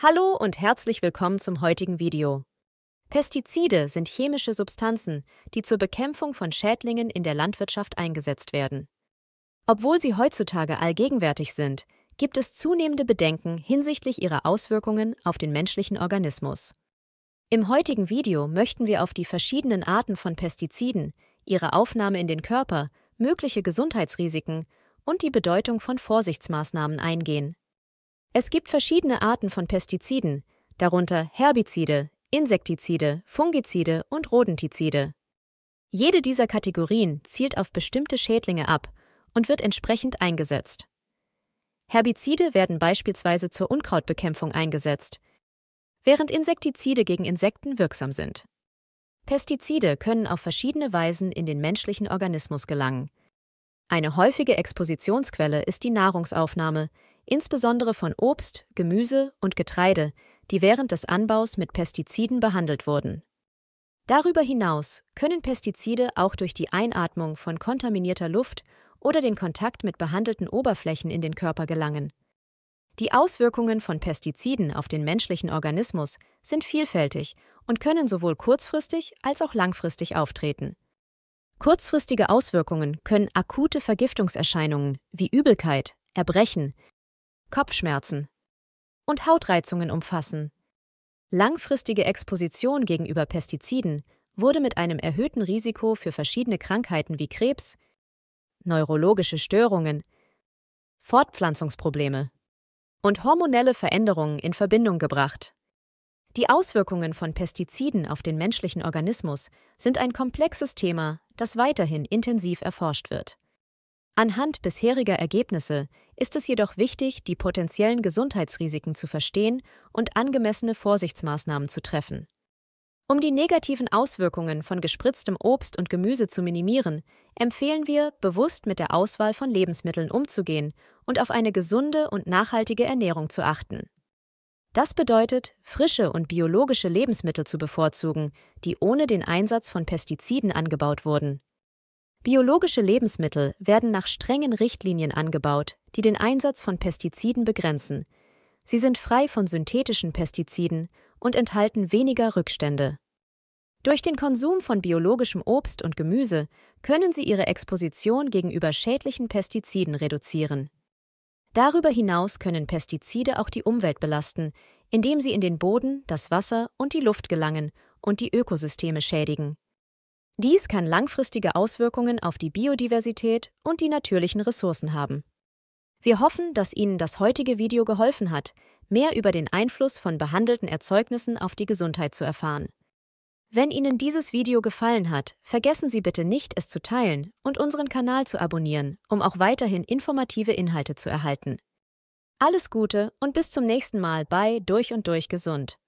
Hallo und herzlich willkommen zum heutigen Video. Pestizide sind chemische Substanzen, die zur Bekämpfung von Schädlingen in der Landwirtschaft eingesetzt werden. Obwohl sie heutzutage allgegenwärtig sind, gibt es zunehmende Bedenken hinsichtlich ihrer Auswirkungen auf den menschlichen Organismus. Im heutigen Video möchten wir auf die verschiedenen Arten von Pestiziden, ihre Aufnahme in den Körper, mögliche Gesundheitsrisiken und die Bedeutung von Vorsichtsmaßnahmen eingehen. Es gibt verschiedene Arten von Pestiziden, darunter Herbizide, Insektizide, Fungizide und Rodentizide. Jede dieser Kategorien zielt auf bestimmte Schädlinge ab und wird entsprechend eingesetzt. Herbizide werden beispielsweise zur Unkrautbekämpfung eingesetzt, während Insektizide gegen Insekten wirksam sind. Pestizide können auf verschiedene Weisen in den menschlichen Organismus gelangen. Eine häufige Expositionsquelle ist die Nahrungsaufnahme, insbesondere von Obst, Gemüse und Getreide, die während des Anbaus mit Pestiziden behandelt wurden. Darüber hinaus können Pestizide auch durch die Einatmung von kontaminierter Luft oder den Kontakt mit behandelten Oberflächen in den Körper gelangen. Die Auswirkungen von Pestiziden auf den menschlichen Organismus sind vielfältig und können sowohl kurzfristig als auch langfristig auftreten. Kurzfristige Auswirkungen können akute Vergiftungserscheinungen wie Übelkeit, Erbrechen, Kopfschmerzen und Hautreizungen umfassen. Langfristige Exposition gegenüber Pestiziden wurde mit einem erhöhten Risiko für verschiedene Krankheiten wie Krebs, neurologische Störungen, Fortpflanzungsprobleme und hormonelle Veränderungen in Verbindung gebracht. Die Auswirkungen von Pestiziden auf den menschlichen Organismus sind ein komplexes Thema, das weiterhin intensiv erforscht wird. Anhand bisheriger Ergebnisse ist es jedoch wichtig, die potenziellen Gesundheitsrisiken zu verstehen und angemessene Vorsichtsmaßnahmen zu treffen. Um die negativen Auswirkungen von gespritztem Obst und Gemüse zu minimieren, empfehlen wir, bewusst mit der Auswahl von Lebensmitteln umzugehen und auf eine gesunde und nachhaltige Ernährung zu achten. Das bedeutet, frische und biologische Lebensmittel zu bevorzugen, die ohne den Einsatz von Pestiziden angebaut wurden. Biologische Lebensmittel werden nach strengen Richtlinien angebaut, die den Einsatz von Pestiziden begrenzen. Sie sind frei von synthetischen Pestiziden und enthalten weniger Rückstände. Durch den Konsum von biologischem Obst und Gemüse können sie ihre Exposition gegenüber schädlichen Pestiziden reduzieren. Darüber hinaus können Pestizide auch die Umwelt belasten, indem sie in den Boden, das Wasser und die Luft gelangen und die Ökosysteme schädigen. Dies kann langfristige Auswirkungen auf die Biodiversität und die natürlichen Ressourcen haben. Wir hoffen, dass Ihnen das heutige Video geholfen hat, mehr über den Einfluss von behandelten Erzeugnissen auf die Gesundheit zu erfahren. Wenn Ihnen dieses Video gefallen hat, vergessen Sie bitte nicht, es zu teilen und unseren Kanal zu abonnieren, um auch weiterhin informative Inhalte zu erhalten. Alles Gute und bis zum nächsten Mal bei Durch und Durch Gesund.